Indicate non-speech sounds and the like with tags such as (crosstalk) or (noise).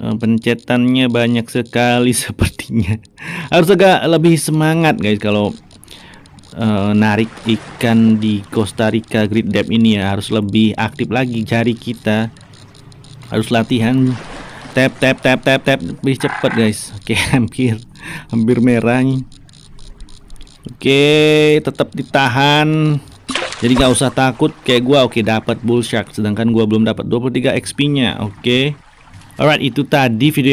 Eh, pencetannya banyak sekali (laughs) sepertinya harus agak lebih semangat guys kalau uh, narik ikan di Costa Rica Great Depth ini ya harus lebih aktif lagi jari kita harus latihan tap tap tap tap tap lebih cepat guys oke okay, (laughs) hampir hampir merah oke okay, tetap ditahan jadi nggak usah takut kayak gua oke okay, dapat bull shark sedangkan gua belum dapat 23 XP nya oke okay. Alright, itu tadi video